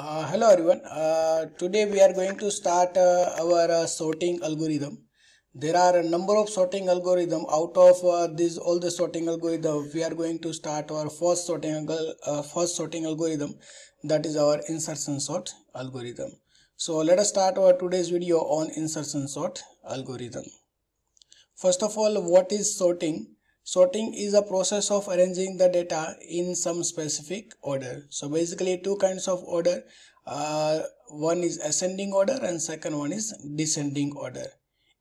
Uh, hello everyone uh, today we are going to start uh, our uh, sorting algorithm there are a number of sorting algorithm out of uh, these all the sorting algorithm we are going to start our first sorting uh, first sorting algorithm that is our insertion sort algorithm so let us start our today's video on insertion sort algorithm first of all what is sorting Sorting is a process of arranging the data in some specific order. So basically two kinds of order. Uh, one is ascending order and second one is descending order.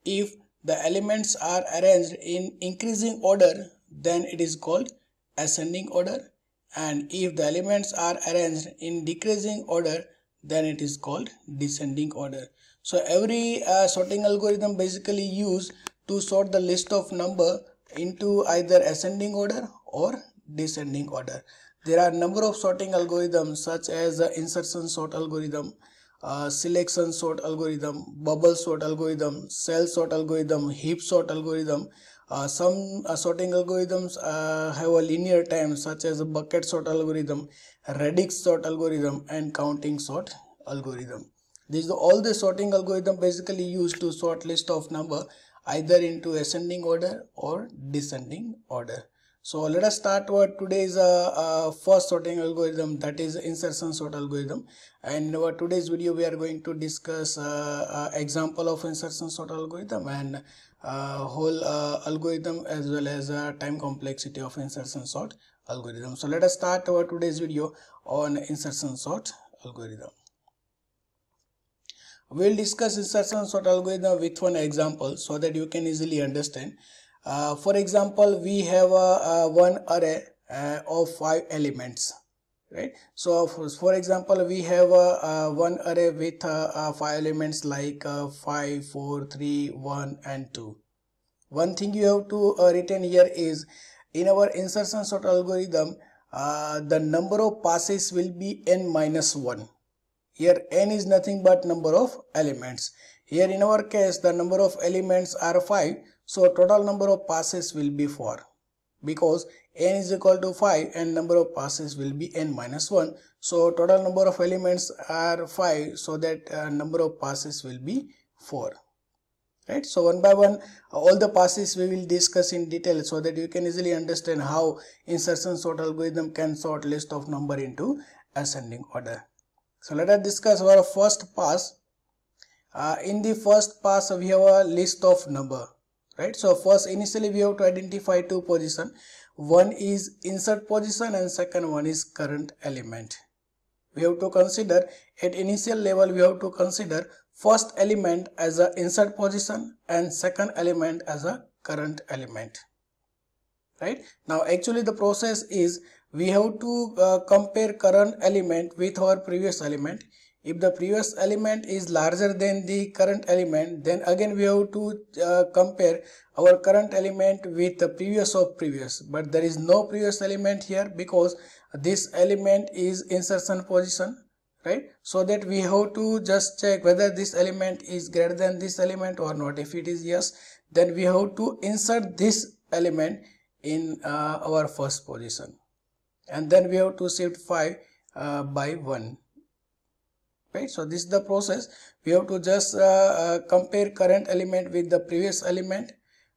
If the elements are arranged in increasing order, then it is called ascending order. And if the elements are arranged in decreasing order, then it is called descending order. So every uh, sorting algorithm basically used to sort the list of number into either ascending order or descending order. There are number of sorting algorithms such as insertion sort algorithm, uh, selection sort algorithm, bubble sort algorithm, cell sort algorithm, heap sort algorithm. Uh, some uh, sorting algorithms uh, have a linear time such as bucket sort algorithm, radix sort algorithm and counting sort algorithm. This is all the sorting algorithm basically used to sort list of number either into ascending order or descending order. So let us start what today's uh, uh, first sorting algorithm that is insertion sort algorithm and our today's video we are going to discuss uh, uh example of insertion sort algorithm and uh, whole uh, algorithm as well as time complexity of insertion sort algorithm. So let us start our today's video on insertion sort algorithm. We'll discuss insertion sort algorithm with one example so that you can easily understand. Uh, for example, we have a, a one array uh, of five elements, right? So, for, for example, we have a, a one array with a, uh, uh, five elements like uh, five, four, three, one, and 2. One thing you have to uh, here is in our insertion sort algorithm, the number of passes will be n minus 1 here n is nothing but number of elements. Here in our case the number of elements are 5 so total number of passes will be 4 because n is equal to 5 and number of passes will be n minus 1 so total number of elements are 5 so that uh, number of passes will be 4 right so one by one all the passes we will discuss in detail so that you can easily understand how insertion sort algorithm can sort list of number into ascending order so let us discuss our first pass. Uh, in the first pass we have a list of number right. So first initially we have to identify two position. One is insert position and second one is current element. We have to consider at initial level we have to consider first element as a insert position and second element as a current element right now actually the process is we have to uh, compare current element with our previous element if the previous element is larger than the current element then again we have to uh, compare our current element with the previous of previous but there is no previous element here because this element is insertion position right so that we have to just check whether this element is greater than this element or not if it is yes then we have to insert this element in uh, our first position and then we have to shift 5 uh, by 1 right so this is the process we have to just uh, uh, compare current element with the previous element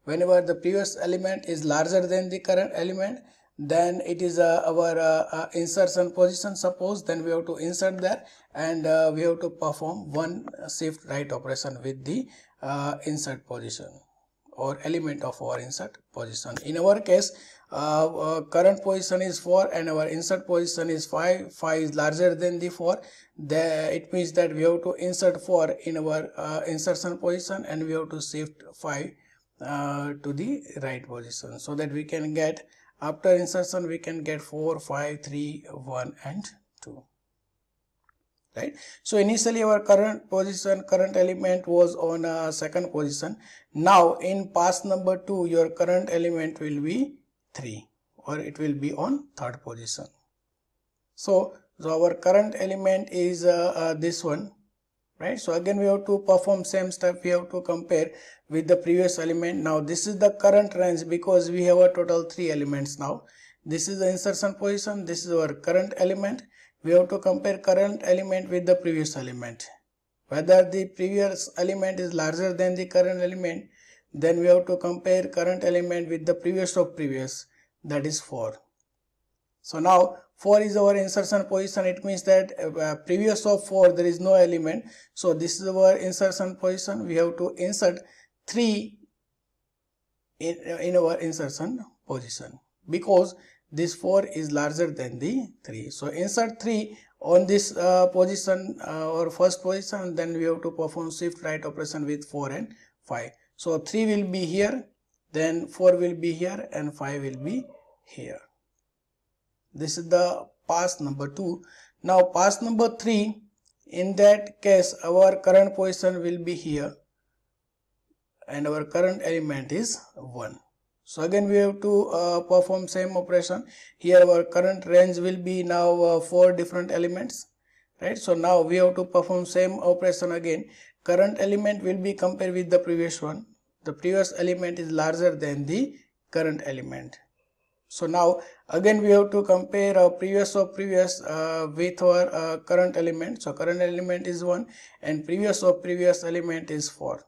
whenever the previous element is larger than the current element then it is uh, our uh, uh, insertion position suppose then we have to insert there and we have to perform one shift right operation with the insert position or element of our insert position. In our case, uh, uh, current position is 4 and our insert position is 5. 5 is larger than the 4. The, it means that we have to insert 4 in our uh, insertion position and we have to shift 5 uh, to the right position so that we can get after insertion we can get 4, 5, 3, 1 and right so initially our current position current element was on second position now in pass number 2 your current element will be 3 or it will be on third position so so our current element is uh, uh, this one right so again we have to perform same step we have to compare with the previous element now this is the current range because we have a total three elements now this is the insertion position this is our current element we have to compare current element with the previous element. Whether the previous element is larger than the current element, then we have to compare current element with the previous of previous, that is 4. So now 4 is our insertion position, it means that uh, previous of 4 there is no element. So this is our insertion position, we have to insert 3 in, in our insertion position because this 4 is larger than the 3 so insert 3 on this uh, position uh, or first position then we have to perform shift right operation with 4 and 5 so 3 will be here then 4 will be here and 5 will be here this is the pass number 2 now pass number 3 in that case our current position will be here and our current element is 1 so again we have to uh, perform same operation. Here our current range will be now uh, four different elements. Right. So now we have to perform same operation again. Current element will be compared with the previous one. The previous element is larger than the current element. So now again we have to compare our previous of previous uh, with our uh, current element. So current element is 1 and previous of previous element is 4.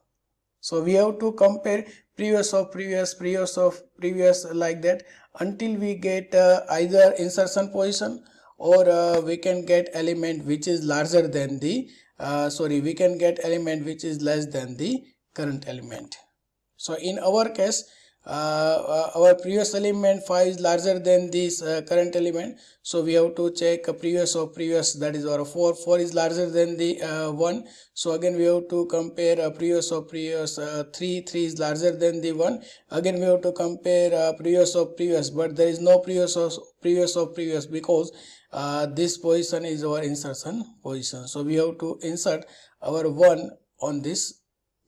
So we have to compare previous of previous, previous of previous like that until we get uh, either insertion position or uh, we can get element which is larger than the uh, sorry we can get element which is less than the current element. So in our case uh, uh, our previous element 5 is larger than this uh, current element so we have to check previous or previous that is our 4 4 is larger than the 1 so again we have to compare previous or previous 3 3 is larger than the 1 again we have to compare previous or previous but there is no previous of previous of previous because uh, this position is our insertion position so we have to insert our one on this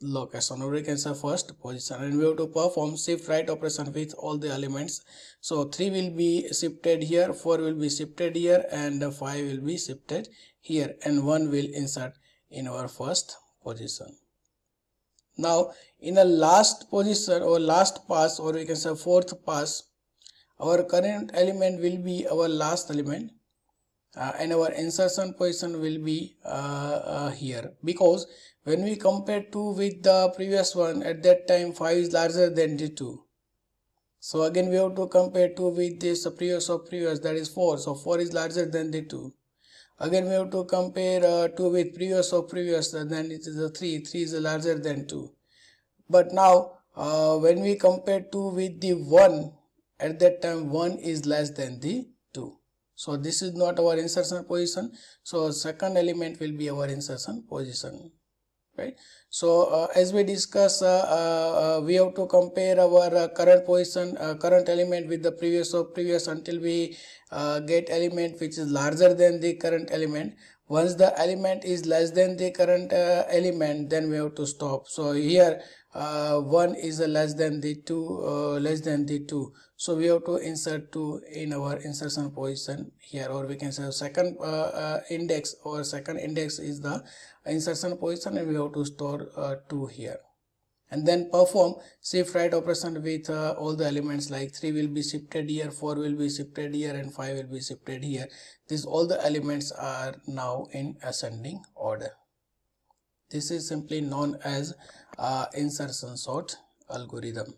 location we can say first position and we have to perform shift right operation with all the elements so 3 will be shifted here 4 will be shifted here and 5 will be shifted here and 1 will insert in our first position now in the last position or last pass or we can say fourth pass our current element will be our last element uh, and our insertion position will be uh, uh, here because when we compare 2 with the previous one at that time 5 is larger than the 2 so again we have to compare 2 with this previous of previous that is 4 so 4 is larger than the 2 again we have to compare uh, 2 with previous of previous then it is a 3 3 is larger than 2 but now uh, when we compare 2 with the 1 at that time 1 is less than the 2 so this is not our insertion position so second element will be our insertion position right so uh, as we discuss uh, uh, uh we have to compare our uh, current position uh, current element with the previous or previous until we get element which is larger than the current element once the element is less than the current element then we have to stop so here one is less than the two less than the two so we have to insert to in our insertion position here or we can say second uh, uh, index or second index is the insertion position and we have to store uh, 2 here and then perform shift right operation with uh, all the elements like 3 will be shifted here 4 will be shifted here and 5 will be shifted here This all the elements are now in ascending order this is simply known as uh, insertion sort algorithm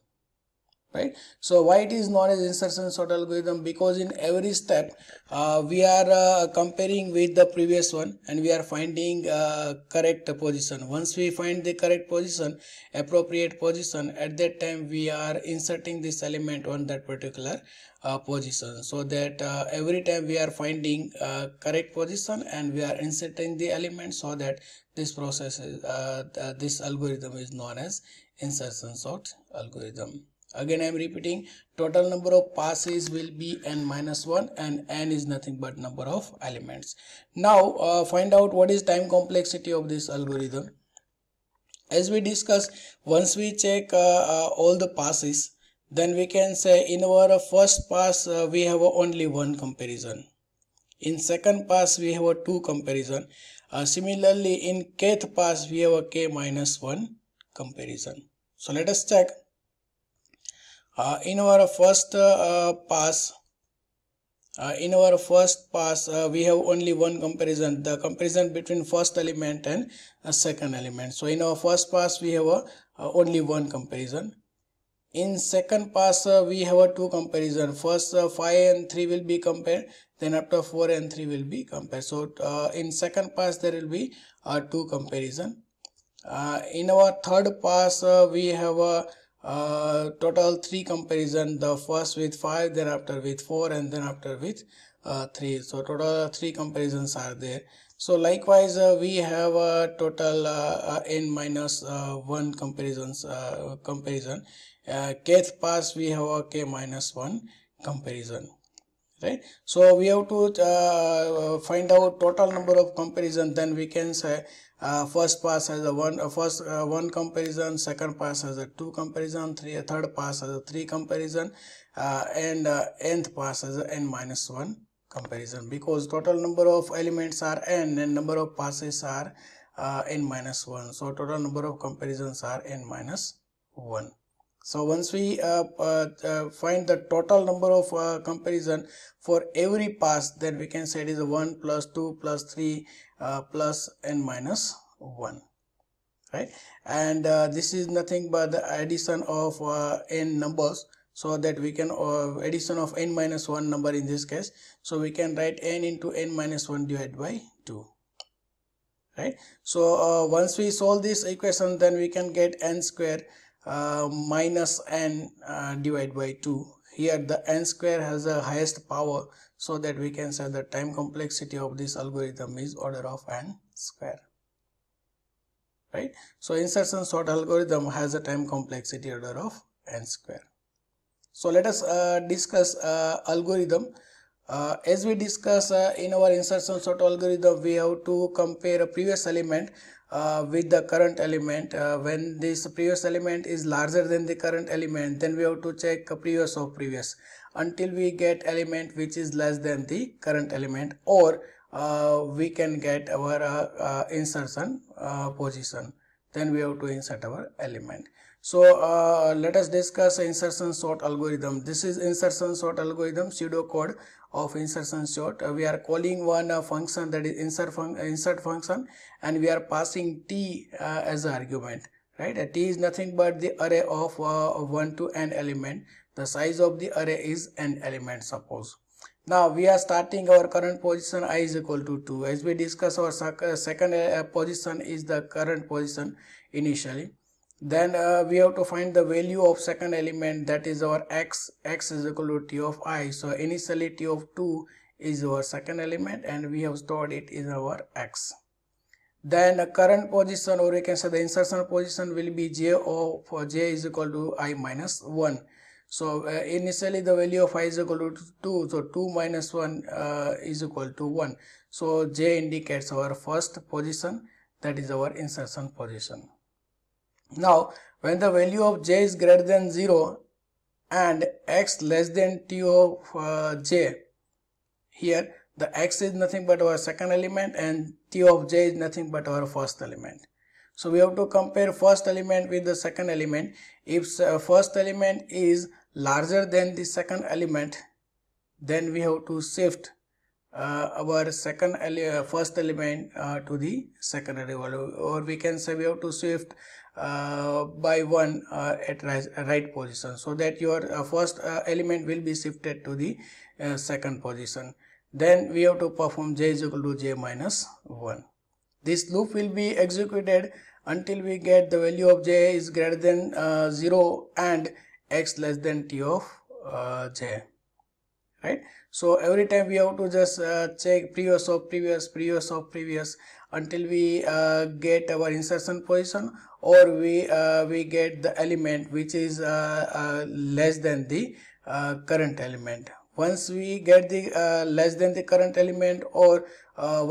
right so why it is known as insertion sort algorithm because in every step uh, we are uh, comparing with the previous one and we are finding uh, correct position once we find the correct position appropriate position at that time we are inserting this element on that particular uh, position so that uh, every time we are finding uh, correct position and we are inserting the element so that this process is, this algorithm is known as insertion sort algorithm again i'm repeating total number of passes will be n minus 1 and n is nothing but number of elements now uh, find out what is time complexity of this algorithm as we discuss, once we check uh, uh, all the passes then we can say in our first pass uh, we have only one comparison in second pass we have a two comparison uh, similarly in kth pass we have a k minus 1 comparison so let us check uh, in our first uh, uh, pass, uh, in our first pass, uh, we have only one comparison, the comparison between first element and uh, second element. So in our first pass, we have only one comparison. In second pass, we have two comparison. First, 5 and 3 will be compared. Then after 4 and 3 will be compared. So in second pass, there will be two comparison. in our third pass, we have a uh, total three comparison the first with five then after with four and then after with uh, three so total three comparisons are there so likewise uh, we have a total uh, uh, n minus, one comparisons comparison kth pass we have a k minus one comparison right so we have to find out total number of comparison then we can say uh, first pass has a one uh, first uh, one comparison second pass has a two comparison uh, Third pass has a three comparison uh, and uh, nth pass has a n minus one comparison because total number of elements are n and number of passes are n minus one so total number of comparisons are n minus one so once we find the total number of comparison for every pass then we can say it is 1 plus 2 plus 3 uh, plus n minus 1 right and uh, this is nothing but the addition of uh, n numbers so that we can uh, addition of n minus 1 number in this case so we can write n into n minus 1 divided by 2 right so uh, once we solve this equation then we can get n square uh, minus n divided by 2 here the n square has the highest power so that we can say the time complexity of this algorithm is order of n square right so insertion sort algorithm has a time complexity order of n square so let us uh, discuss uh, algorithm uh, as we discuss uh, in our insertion sort algorithm we have to compare a previous element uh, with the current element uh, when this previous element is larger than the current element then we have to check previous of previous until we get element which is less than the current element or uh, we can get our uh, uh, insertion uh, position then we have to insert our element so uh, let us discuss insertion sort algorithm. This is insertion sort algorithm pseudo code of insertion sort. Uh, we are calling one uh, function that is insert, fun uh, insert function and we are passing t uh, as an argument. Right, a uh, t is nothing but the array of 1 to n element. The size of the array is n element suppose. Now we are starting our current position i is equal to 2. As we discuss our second position is the current position initially then uh, we have to find the value of second element that is our x x is equal to t of i so initially t of 2 is our second element and we have stored it in our x then uh, current position or we can say the insertion position will be j of j is equal to i minus 1 so uh, initially the value of i is equal to 2 so 2 minus 1 uh, is equal to 1 so j indicates our first position that is our insertion position now, when the value of j is greater than 0 and x less than t of uh, j, here the x is nothing but our second element and t of j is nothing but our first element. So we have to compare first element with the second element. If uh, first element is larger than the second element, then we have to shift uh, our second ele uh, first element uh, to the secondary value or we can say we have to shift uh, by one uh, at right, right, position so that your uh, first uh, element will be shifted to the uh, second position then we have to perform j is equal to j minus 1 this loop will be executed until we get the value of j is greater than 0 and x less than t of j right so every time we have to just uh, check previous of previous previous of previous until we uh, get our insertion position or we uh, we get the element which is uh, uh, less than the uh, current element once we get the less than the current element or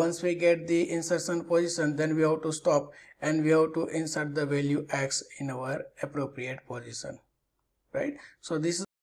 once we get the insertion position then we have to stop and we have to insert the value x in our appropriate position right so this is